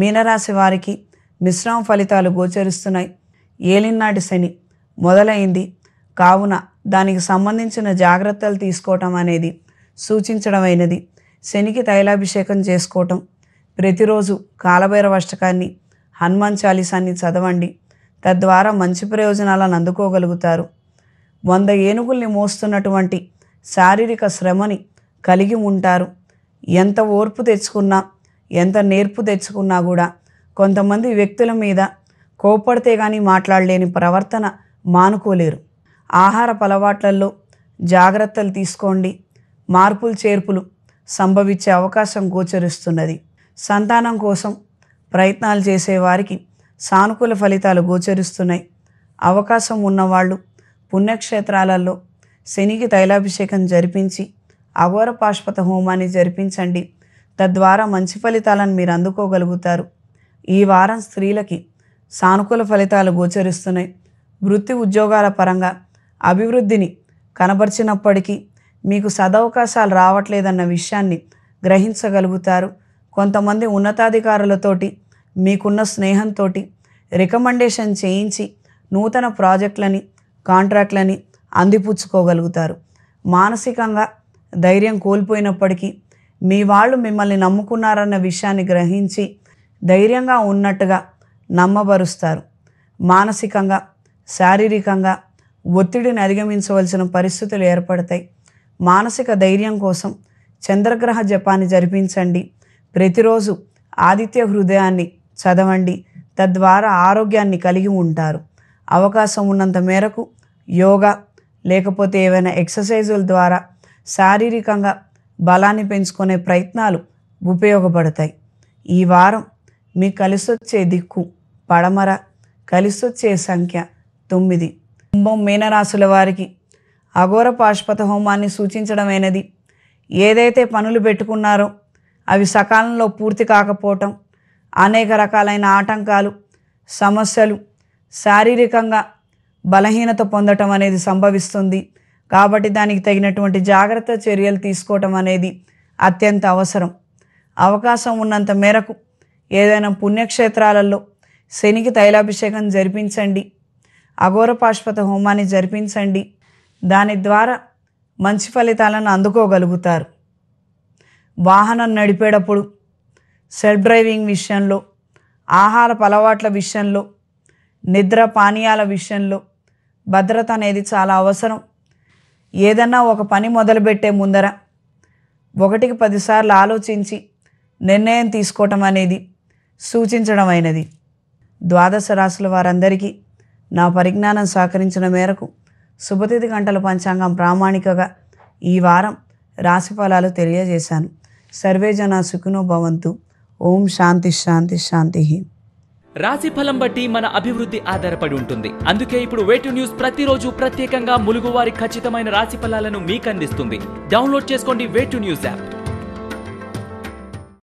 మీనరాశి వారికి మిశ్రమ ఫలితాలు గోచరిస్తున్నాయి ఏలినాటి శని మొదలైంది కావున దానికి సంబంధించిన జాగ్రత్తలు తీసుకోవటం అనేది సూచించడమైనది శనికి తైలాభిషేకం చేసుకోవటం ప్రతిరోజు కాలభైరవ అష్టకాన్ని హనుమాన్ చాలీసాన్ని చదవండి తద్వారా మంచి ప్రయోజనాలను అందుకోగలుగుతారు వంద ఏనుగుల్ని మోస్తున్నటువంటి శారీరక శ్రమని కలిగి ఉంటారు ఎంత ఓర్పు తెచ్చుకున్నా ఎంత నేర్పు తెచ్చుకున్నా కూడా కొంతమంది వ్యక్తుల మీద కోపడితే కానీ మాట్లాడలేని ప్రవర్తన మానుకోలేరు ఆహార అలవాట్లలో జాగ్రత్తలు తీసుకోండి మార్పులు చేర్పులు సంభవించే అవకాశం గోచరిస్తున్నది సంతానం కోసం ప్రయత్నాలు చేసేవారికి సానుకూల ఫలితాలు గోచరిస్తున్నాయి అవకాశం ఉన్నవాళ్ళు పుణ్యక్షేత్రాలలో శనికి తైలాభిషేకం జరిపించి అఘోర పాశ్వత హోమాన్ని జరిపించండి తద్వారా మంచి ఫలితాలను మీరు అందుకోగలుగుతారు ఈ వారం స్త్రీలకి సానుకూల ఫలితాలు గోచరిస్తున్నాయి వృత్తి ఉద్యోగాల పరంగా అభివృద్ధిని కనబరిచినప్పటికీ మీకు సదవకాశాలు రావట్లేదన్న విషయాన్ని గ్రహించగలుగుతారు కొంతమంది ఉన్నతాధికారులతోటి మీకున్న స్నేహంతో రికమెండేషన్ చేయించి నూతన ప్రాజెక్టులని కాంట్రాక్ట్లని అందిపుచ్చుకోగలుగుతారు మానసికంగా ధైర్యం కోల్పోయినప్పటికీ మీ వాళ్ళు మిమ్మల్ని నమ్ముకున్నారన్న విషయాన్ని గ్రహించి ధైర్యంగా ఉన్నట్టుగా నమ్మబరుస్తారు మానసికంగా శారీరకంగా ఒత్తిడిని అధిగమించవలసిన పరిస్థితులు ఏర్పడతాయి మానసిక ధైర్యం కోసం చంద్రగ్రహ జపాన్ని జరిపించండి ప్రతిరోజు ఆదిత్య హృదయాన్ని చదవండి తద్వారా ఆరోగ్యాన్ని కలిగి ఉంటారు అవకాశం ఉన్నంత మేరకు యోగా లేకపోతే ఏవైనా ఎక్సర్సైజుల ద్వారా శారీరకంగా బలాన్ని పెంచుకునే ప్రయత్నాలు ఉపయోగపడతాయి ఈ వారం మీ కలిసొచ్చే దిక్కు పడమర కలిసొచ్చే సంఖ్య తొమ్మిది కుంభం మీనరాశుల వారికి అఘోర పాశ్పత హోమాన్ని సూచించడమైనది ఏదైతే పనులు పెట్టుకున్నారో అవి సకాలంలో పూర్తి కాకపోవటం అనేక రకాలైన ఆటంకాలు సమస్యలు శారీరకంగా బలహీనత పొందటం అనేది సంభవిస్తుంది కాబట్టి దానికి తగినటువంటి జాగ్రత్త చర్యలు తీసుకోవటం అనేది అత్యంత అవసరం అవకాశం ఉన్నంత మేరకు ఏదైనా పుణ్యక్షేత్రాలలో శనికి తైలాభిషేకం జరిపించండి అఘోరపాశ్వత హోమాన్ని జరిపించండి దాని ద్వారా మంచి ఫలితాలను అందుకోగలుగుతారు వాహనం నడిపేటప్పుడు సెల్ఫ్ డ్రైవింగ్ విషయంలో ఆహార అలవాట్ల విషయంలో నిద్ర పానీయాల విషయంలో భద్రత అనేది చాలా అవసరం ఏదన్నా ఒక పని మొదలుపెట్టే ముందర ఒకటికి పదిసార్లు ఆలోచించి నిర్ణయం తీసుకోవటం అనేది సూచించడం అయినది ద్వాదశ రాశుల వారందరికీ నా పరిజ్ఞానం సహకరించిన మేరకు శుభతిథి గంటల పంచాంగం ప్రామాణికగా ఈ వారం రాశి ఫలాలు తెలియజేశాను సర్వే జన సుఖినో భవంతు ఓం శాంతి శాంతి శాంతి రాశి ఫలం బట్టి మన అభివృద్ధి ఆధారపడి ఉంటుంది అందుకే ఇప్పుడు వేటు న్యూస్ ప్రతిరోజు ప్రత్యేకంగా ములుగువారి ఖచ్చితమైన రాశి ఫలాలను మీకు అందిస్తుంది డౌన్లోడ్ చేసుకోండి వేటు న్యూస్ యాప్